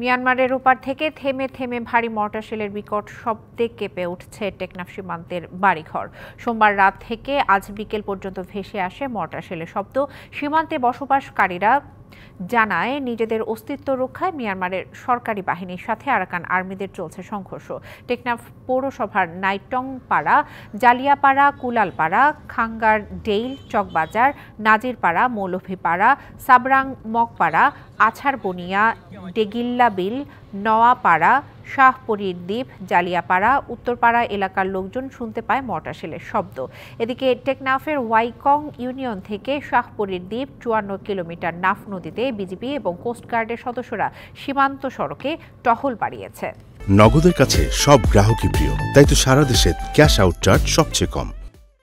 মিয়ানমারের ওপার থেকে থেমে থেমে ভারী মর্টারশেলের বিকট শব্দে কেঁপে উঠছে টেকনাফ সীমান্তের বাড়িঘর সোমবার রাত থেকে আজ বিকেল পর্যন্ত ভেসে আসে মর্টারশেলের শব্দ সীমান্তে বসবাসকারীরা জানায় নিজেদের অস্তিত্ব রক্ষায় মিয়ানমারের সরকারি বাহিনীর সাথে আরাকান আর্মিদের চলছে সংঘর্ষ টেকনাফ পৌরসভার নাইটং পাড়া জালিয়াপাড়া কুলালপাড়া খাঙ্গার ডেইল চকবাজার নাজিরপাড়া মৌলভীপাড়া সাবরাং মগপাড়া আছারবনিয়া ডেগিল্লা বিল নওয়াপাড়া শাহপুরীর দ্বীপ জালিয়াপাড়া উত্তরপাড়া এলাকার লোকজন শুনতে পায় শেলের শব্দ এদিকে টেকনাফের ওয়াইকং ইউনিয়ন থেকে শাহপুরীর দ্বীপ চুয়ান্ন কিলোমিটার নাফ নদীতে বিজিবি এবং কোস্টগার্ডের সদস্যরা সীমান্ত সড়কে টহল বাড়িয়েছে নগদের কাছে সব গ্রাহকই প্রিয় তাই তো সারা দেশে ক্যাশ আউট চার্জ সবচেয়ে কম